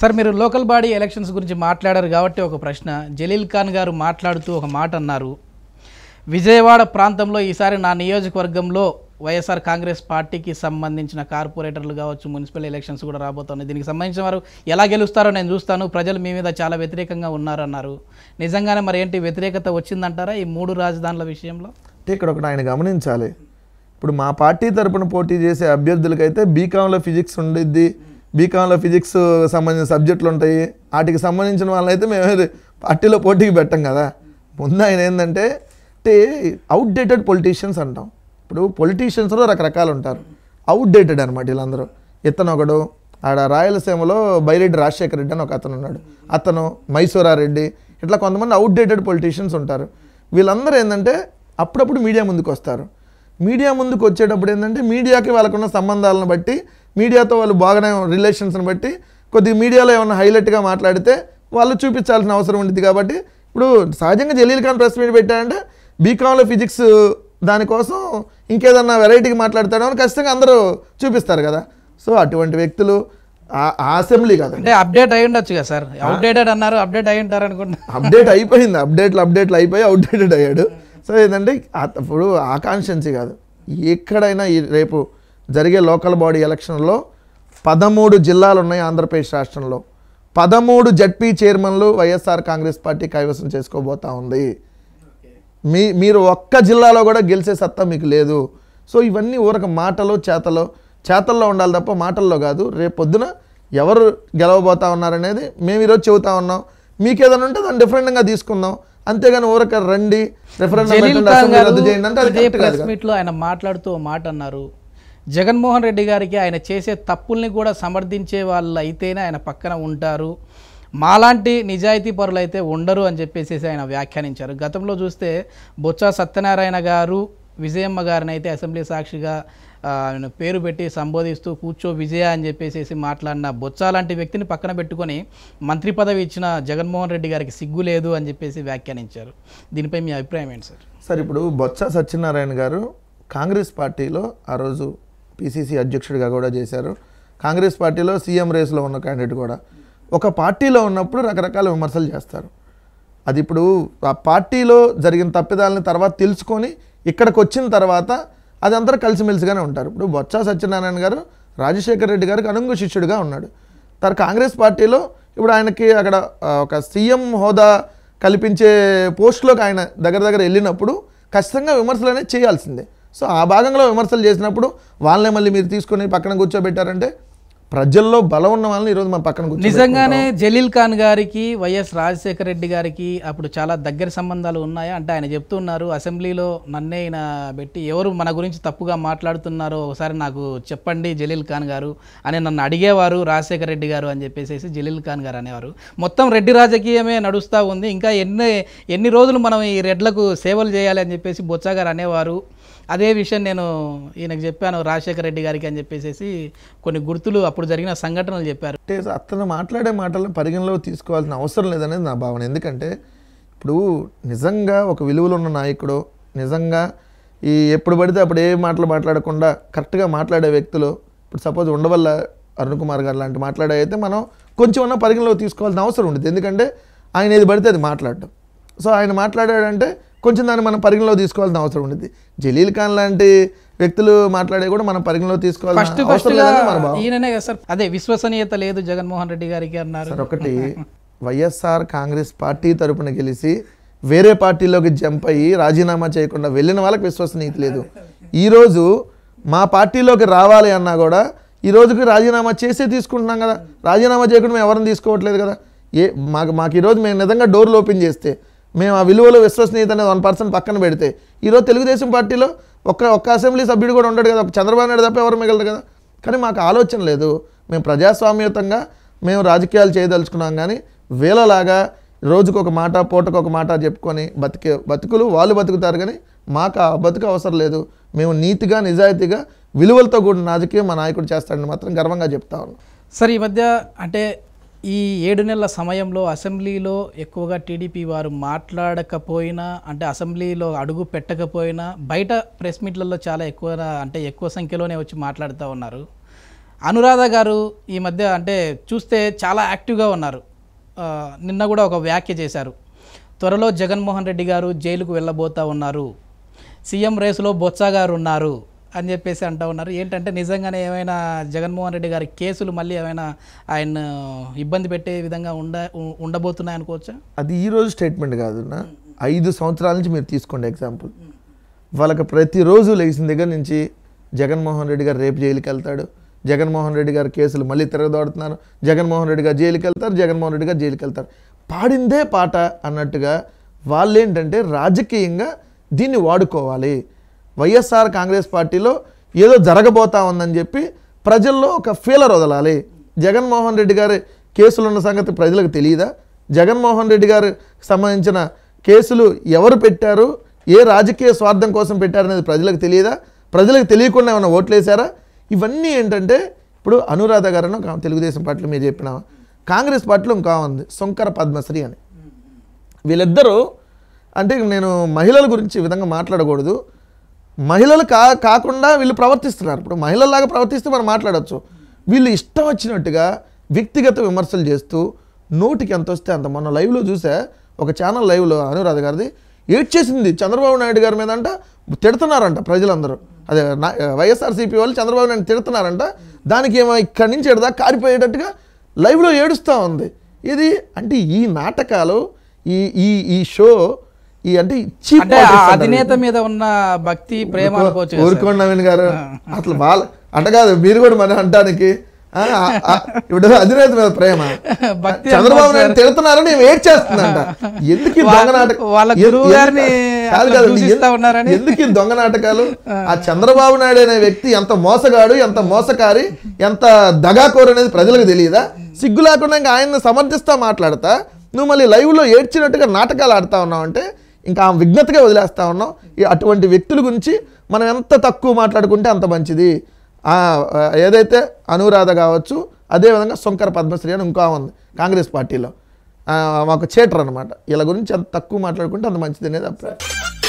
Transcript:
sir మీరు local body elections గురించి మాట్లాడారు కాబట్టి ఒక ప్రశ్న జలీల్ ఖాన్ గారు మాట్లాడుతూ ఒక మాట అన్నారు విజయవాడ ప్రాంతంలో ఈసారి నా నియోజకవర్గంలో వైఎస్ఆర్ కాంగ్రెస్ పార్టీకి సంబంధించిన కార్పొరేటర్లు కావచ్చు మున్సిపల్ ఎలక్షన్స్ కూడా రాబోతున్నాయి దీనికి సంబంధించిన వారు ఎలా గెలుస్తారో నేను చూస్తాను ప్రజలు మీ మీద చాలా వ్యతిరేకంగా ఉన్నారన్నారు నిజంగానే మరి ఏంటి వ్యతిరేకత వచ్చిందంటారా ఈ మూడు రాజధానుల విషయంలో అంటే ఇక్కడ ఒకటి ఆయన గమనించాలి ఇప్పుడు మా పార్టీ తరపున పోటీ చేసే అభ్యర్థులకైతే బీకామ్లో ఫిజిక్స్ ఉండిద్ది బీకామ్లో ఫిజిక్స్ సంబంధించిన సబ్జెక్టులు ఉంటాయి వాటికి సంబంధించిన వాళ్ళైతే మేము పార్టీలో పోటీకి పెట్టం కదా ముందు ఆయన ఏంటంటే అంటే అవుట్డేటెడ్ పొలిటీషియన్స్ అంటాం ఇప్పుడు పొలిటీషియన్స్లో రకరకాలు ఉంటారు అవుట్డేటెడ్ అనమాట వీళ్ళందరూ ఇతను ఒకడు ఆడ రాయలసీమలో బైరెడ్డి రాజశేఖర రెడ్డి అని ఒక అతను ఉన్నాడు అతను మైసూరారెడ్డి ఇట్లా కొంతమంది అవుట్డేటెడ్ పొలిటీషియన్స్ ఉంటారు వీళ్ళందరూ ఏంటంటే అప్పుడప్పుడు మీడియా ముందుకు వస్తారు మీడియా ముందుకు వచ్చేటప్పుడు ఏంటంటే మీడియాకి వాళ్ళకున్న సంబంధాలను బట్టి మీడియాతో వాళ్ళు బాగానే రిలేషన్స్ని బట్టి కొద్దిగా మీడియాలో ఏమైనా హైలైట్గా మాట్లాడితే వాళ్ళు చూపించాల్సిన అవసరం ఉండేది కాబట్టి ఇప్పుడు సహజంగా జలీల్ ఖాన్ ప్రెస్ మీట్ పెట్టాడంటే బీకామ్లో ఫిజిక్స్ దానికోసం ఇంకేదన్నా వెరైటీకి మాట్లాడతాడో అని ఖచ్చితంగా అందరూ చూపిస్తారు కదా సో అటువంటి వ్యక్తులు అసెంబ్లీ కదా అంటే అప్డేట్ అయి ఉండొచ్చు కదా సార్ అప్డేటెడ్ అన్నారు అప్డేట్ అయి ఉంటారు అనుకుంటా అప్డేట్ అయిపోయింది అప్డేట్లు అప్డేట్లు అయిపోయి అప్డేటెడ్ అయ్యాడు సో ఏంటంటే ఇప్పుడు ఆకాంక్షన్సీ కాదు ఎక్కడైనా రేపు జరిగే లోకల్ బాడీ ఎలక్షన్లో పదమూడు జిల్లాలు ఉన్నాయి ఆంధ్రప్రదేశ్ రాష్ట్రంలో పదమూడు జడ్పీ చైర్మన్లు వైఎస్ఆర్ కాంగ్రెస్ పార్టీ కైవసం చేసుకోబోతా ఉంది మీ మీరు ఒక్క జిల్లాలో కూడా గెలిచే సత్తా మీకు లేదు సో ఇవన్నీ ఊరక మాటలో చేతలో చేతల్లో ఉండాలి తప్ప మాటల్లో కాదు రేపు పొద్దున ఎవరు గెలవబోతా ఉన్నారనేది మేము ఈరోజు చెబుతా ఉన్నాం మీకు ఏదైనా ఉంటే దాన్ని డిఫరెంట్గా తీసుకుందాం అంతేగాని ఊరక రండి రిఫరెండం చేయండి అంటే అది ఆయన మాట్లాడుతూ మాట అన్నారు జగన్మోహన్ రెడ్డి గారికి ఆయన చేసే తప్పుల్ని కూడా సమర్థించే వాళ్ళు అయితేనే ఆయన పక్కన ఉంటారు మాలాంటి నిజాయితీ పరులు అయితే ఉండరు అని చెప్పేసి ఆయన వ్యాఖ్యానించారు గతంలో చూస్తే బొత్స సత్యనారాయణ గారు విజయమ్మ గారిని అయితే అసెంబ్లీ సాక్షిగా పేరు పెట్టి సంబోధిస్తూ కూర్చో విజయ అని చెప్పేసి మాట్లాడిన బొత్స లాంటి వ్యక్తిని పక్కన పెట్టుకొని మంత్రి పదవి ఇచ్చిన జగన్మోహన్ రెడ్డి గారికి సిగ్గు లేదు అని చెప్పేసి వ్యాఖ్యానించారు దీనిపై మీ అభిప్రాయం ఏంటి సార్ సార్ ఇప్పుడు బొత్స సత్యనారాయణ గారు కాంగ్రెస్ పార్టీలో ఆ రోజు పిసిసి అధ్యక్షుడిగా కూడా చేశారు కాంగ్రెస్ పార్టీలో సీఎం రేసులో ఉన్న క్యాండిడేట్ కూడా ఒక పార్టీలో ఉన్నప్పుడు రకరకాల విమర్శలు చేస్తారు అది ఇప్పుడు ఆ పార్టీలో జరిగిన తప్పిదాలని తర్వాత తెలుసుకొని ఇక్కడికి వచ్చిన తర్వాత అది అందరూ కలిసిమెలిసిగానే ఉంటారు ఇప్పుడు బొత్స సత్యనారాయణ గారు రాజశేఖర రెడ్డి గారికి అనుంగు శిష్యుడిగా ఉన్నాడు తర్వాత కాంగ్రెస్ పార్టీలో ఇప్పుడు ఆయనకి అక్కడ ఒక సీఎం హోదా కల్పించే పోస్టులోకి ఆయన దగ్గర దగ్గర వెళ్ళినప్పుడు ఖచ్చితంగా విమర్శలు అనేది చేయాల్సిందే సో ఆ భాగంలో విమర్శలు చేసినప్పుడు వాళ్ళే మళ్ళీ మీరు తీసుకొని పక్కన కూర్చోబెట్టారంటే ప్రజల్లో బలం ఉన్న వాళ్ళని ఈరోజు మన పక్కన నిజంగానే జలీల్ ఖాన్ గారికి వైఎస్ రాజశేఖర రెడ్డి గారికి అప్పుడు చాలా దగ్గర సంబంధాలు ఉన్నాయా అంటే ఆయన చెప్తున్నారు అసెంబ్లీలో నన్నే ఆయన పెట్టి ఎవరు మన గురించి తప్పుగా మాట్లాడుతున్నారో ఒకసారి నాకు చెప్పండి జలీల్ ఖాన్ గారు అని నన్ను అడిగేవారు రాజశేఖర రెడ్డి గారు అని చెప్పేసి జలీల్ ఖాన్ గారు అనేవారు మొత్తం రెడ్డి రాజకీయమే నడుస్తూ ఉంది ఇంకా ఎన్ని ఎన్ని రోజులు మనం ఈ రెడ్లకు సేవలు చేయాలి అని చెప్పేసి బొత్స గారు అనేవారు అదే విషయం నేను ఈయనకు చెప్పాను రాజశేఖర రెడ్డి గారికి అని చెప్పేసి కొన్ని గుర్తులు అప్పుడు జరిగిన సంఘటనలు చెప్పారు అంటే అతను మాట్లాడే మాటలను పరిగణలో తీసుకోవాల్సిన అవసరం లేదనేది నా భావన ఎందుకంటే ఇప్పుడు నిజంగా ఒక విలువలు ఉన్న నాయకుడు నిజంగా ఈ ఎప్పుడు పడితే అప్పుడు ఏ మాటలు మాట్లాడకుండా కరెక్ట్గా మాట్లాడే వ్యక్తులు ఇప్పుడు సపోజ్ ఉండవల్ల అరుణ్ కుమార్ గారు లాంటి మాట్లాడే అయితే మనం కొంచెం ఉన్న పరిగణలో తీసుకోవాల్సిన అవసరం ఉండదు ఎందుకంటే ఆయన ఏది పడితే అది మాట్లాడటం సో ఆయన మాట్లాడాడంటే కొంచెం దాన్ని మనం పరిగణలో తీసుకోవాల్సిన అవసరం ఉండేది జలీల్ ఖాన్ లాంటి వ్యక్తులు మాట్లాడే కూడా మనం పరిగణలో తీసుకోవాలి అదే విశ్వసనీయత లేదు జగన్మోహన్ రెడ్డి గారికి అన్నారు ఒకటి వైఎస్ఆర్ కాంగ్రెస్ పార్టీ తరపున గెలిచి వేరే పార్టీలోకి జంప్ అయ్యి రాజీనామా చేయకుండా వెళ్ళిన వాళ్ళకి విశ్వసనీయత లేదు ఈరోజు మా పార్టీలోకి రావాలి అన్నా కూడా ఈ రోజుకి రాజీనామా చేసే తీసుకుంటున్నాం కదా రాజీనామా చేయకుండా మేము ఎవరిని తీసుకోవట్లేదు కదా ఏ మాకు మాకు ఈరోజు మేము నిజంగా డోర్లు ఓపెన్ చేస్తే మేము ఆ విలువలు విశ్వసనీయత అనేది వన్ పర్సెంట్ పక్కన పెడితే ఈరోజు తెలుగుదేశం పార్టీలో ఒక్క ఒక్క అసెంబ్లీ సభ్యుడు కూడా ఉండడు కదా చంద్రబాబు నాయుడు తప్ప ఎవరు మిగలరు కదా కానీ మాకు ఆలోచన లేదు మేము ప్రజాస్వామ్యతంగా మేము రాజకీయాలు చేయదలుచుకున్నాం కానీ వీళ్ళలాగా రోజుకు ఒక మాట పూటకు ఒక మాట చెప్పుకొని బతికే బతుకులు వాళ్ళు బతుకుతారు కానీ మాకు ఆ బతుకు అవసరం లేదు మేము నీతిగా నిజాయితీగా విలువలతో కూడిన రాజకీయం మా నాయకుడు చేస్తాడని మాత్రం గర్వంగా చెప్తా ఉన్నాం సార్ ఈ మధ్య అంటే ఈ ఏడు నెలల సమయంలో అసెంబ్లీలో ఎక్కువగా టీడీపీ వారు మాట్లాడకపోయినా అంటే అసెంబ్లీలో అడుగు పెట్టకపోయినా బయట ప్రెస్ మీట్లలో చాలా ఎక్కువ అంటే ఎక్కువ సంఖ్యలోనే వచ్చి మాట్లాడుతూ ఉన్నారు అనురాధ గారు ఈ మధ్య అంటే చూస్తే చాలా యాక్టివ్గా ఉన్నారు నిన్న కూడా ఒక వ్యాఖ్య చేశారు త్వరలో జగన్మోహన్ రెడ్డి గారు జైలుకు వెళ్ళబోతా ఉన్నారు సీఎం రేసులో బొత్స గారు ఉన్నారు అని చెప్పేసి అంటూ ఉన్నారు ఏంటంటే నిజంగానే ఏమైనా జగన్మోహన్ రెడ్డి గారి కేసులు మళ్ళీ ఏమైనా ఆయన ఇబ్బంది పెట్టే విధంగా ఉండ ఉండబోతున్నాయి అనుకోవచ్చా అది ఈరోజు స్టేట్మెంట్ కాదు ఐదు సంవత్సరాల నుంచి మీరు తీసుకోండి ఎగ్జాంపుల్ వాళ్ళకి ప్రతిరోజు లేచిన దగ్గర నుంచి జగన్మోహన్ రెడ్డి గారు రేపు జైలుకి వెళ్తాడు జగన్మోహన్ రెడ్డి గారు కేసులు మళ్ళీ తిరగదోడుతున్నారు జగన్మోహన్ రెడ్డి గారు జైలుకి వెళ్తారు జగన్మోహన్ రెడ్డి గారు జైలుకి వెళ్తారు పాడిందే పాట అన్నట్టుగా వాళ్ళేంటంటే రాజకీయంగా దీన్ని వాడుకోవాలి వైఎస్ఆర్ కాంగ్రెస్ పార్టీలో ఏదో జరగబోతా ఉందని చెప్పి ప్రజల్లో ఒక ఫీలర్ వదలాలి జగన్మోహన్ రెడ్డి గారి కేసులున్న సంగతి ప్రజలకు తెలియదా జగన్మోహన్ రెడ్డి గారు సంబంధించిన కేసులు ఎవరు పెట్టారు ఏ రాజకీయ స్వార్థం కోసం పెట్టారనేది ప్రజలకు తెలియదా ప్రజలకు తెలియకుండా ఏమైనా ఓట్లేశారా ఇవన్నీ ఏంటంటే ఇప్పుడు అనురాధ గారను తెలుగుదేశం పార్టీలో మీరు చెప్పిన కాంగ్రెస్ పార్టీలో ఇంకా ఉంది శంకర పద్మశ్రీ అని వీళ్ళిద్దరూ అంటే నేను మహిళల గురించి ఈ విధంగా మాట్లాడకూడదు మహిళలు కా కాకుండా వీళ్ళు ప్రవర్తిస్తున్నారు ఇప్పుడు మహిళల్లాగా ప్రవర్తిస్తే మనం మాట్లాడచ్చు వీళ్ళు ఇష్టం వచ్చినట్టుగా వ్యక్తిగత విమర్శలు చేస్తూ నోటికి ఎంత వస్తే అంత మొన్న లైవ్లో చూసే ఒక ఛానల్ లైవ్లో అనురాధ గారిది ఏడ్చేసింది చంద్రబాబు నాయుడు గారి మీద అంట తిడుతున్నారంట ప్రజలందరూ అదే వైఎస్ఆర్సీపీ వాళ్ళు చంద్రబాబు నాయుడు తిడుతున్నారంట దానికి ఏమో ఇక్కడి నుంచి ఎడదా కారిపోయేటట్టుగా లైవ్లో ఏడుస్తూ ఉంది ఇది అంటే ఈ నాటకాలు ఈ ఈ ఈ షో ఈ అంటే చీప్ అధినేత మీద ఉన్న భక్తి ప్రేమ ఊరుకోండి నవీన్ గారు అసలు వాళ్ళ అంట కాదు మీరు కూడా మన అంటానికి ఇప్పుడు అధినేత మీద ప్రేమ చంద్రబాబు నాయుడు తిడుతున్నారు నేను వెయిట్ చేస్తున్నా ఎందుకు దొంగ నాటకాలు ఎందుకు దొంగ నాటకాలు ఆ చంద్రబాబు నాయుడు అనే వ్యక్తి ఎంత మోసగాడు ఎంత మోసకారి ఎంత దగాకోరు అనేది ప్రజలకు తెలియదా సిగ్గు లేకుండా ఆయన్ని సమర్థిస్తా మాట్లాడతా నువ్వు మళ్ళీ లైవ్లో ఏడ్చినట్టుగా నాటకాలు ఆడుతా ఉన్నావు అంటే ఇంకా ఆ విఘ్నతగా వదిలేస్తూ ఉన్నాం అటువంటి వ్యక్తుల గురించి మనం ఎంత తక్కువ మాట్లాడుకుంటే అంత మంచిది ఏదైతే అనురాధ కావచ్చు అదేవిధంగా శంకర పద్మశ్రీ అని ఇంకా ఉంది కాంగ్రెస్ పార్టీలో మాకు చేటర్ అనమాట వీళ్ళ గురించి ఎంత తక్కువ మాట్లాడుకుంటే అంత మంచిది అనేది అభిప్రాయం